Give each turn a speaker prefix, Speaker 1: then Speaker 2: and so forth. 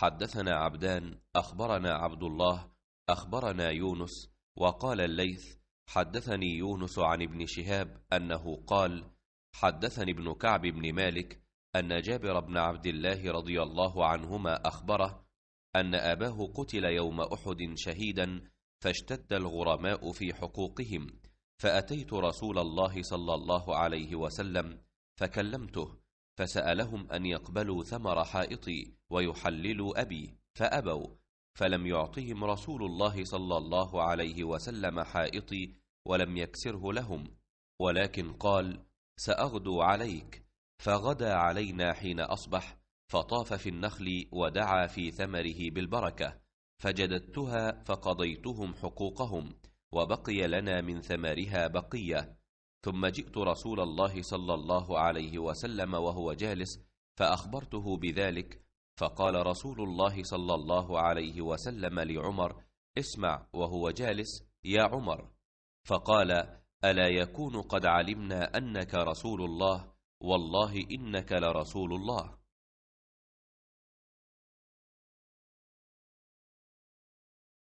Speaker 1: حدثنا عبدان
Speaker 2: أخبرنا عبد الله أخبرنا يونس وقال الليث حدثني يونس عن ابن شهاب أنه قال حدثني ابن كعب بن مالك أن جابر بن عبد الله رضي الله عنهما أخبره أن أباه قتل يوم أحد شهيدا فاشتد الغرماء في حقوقهم فأتيت رسول الله صلى الله عليه وسلم فكلمته فسألهم أن يقبلوا ثمر حائطي ويحللوا أبي فأبوا فلم يعطهم رسول الله صلى الله عليه وسلم حائطي ولم يكسره لهم ولكن قال سأغدو عليك فغدا علينا حين أصبح فطاف في النخل ودعا في ثمره بالبركة فجددتها فقضيتهم حقوقهم وبقي لنا من ثمرها بقية ثم جئت رسول الله صلى الله عليه وسلم وهو جالس فأخبرته بذلك فقال رسول الله صلى الله عليه وسلم لعمر اسمع وهو جالس يا عمر فقال ألا يكون قد علمنا أنك رسول الله والله إنك
Speaker 1: لرسول الله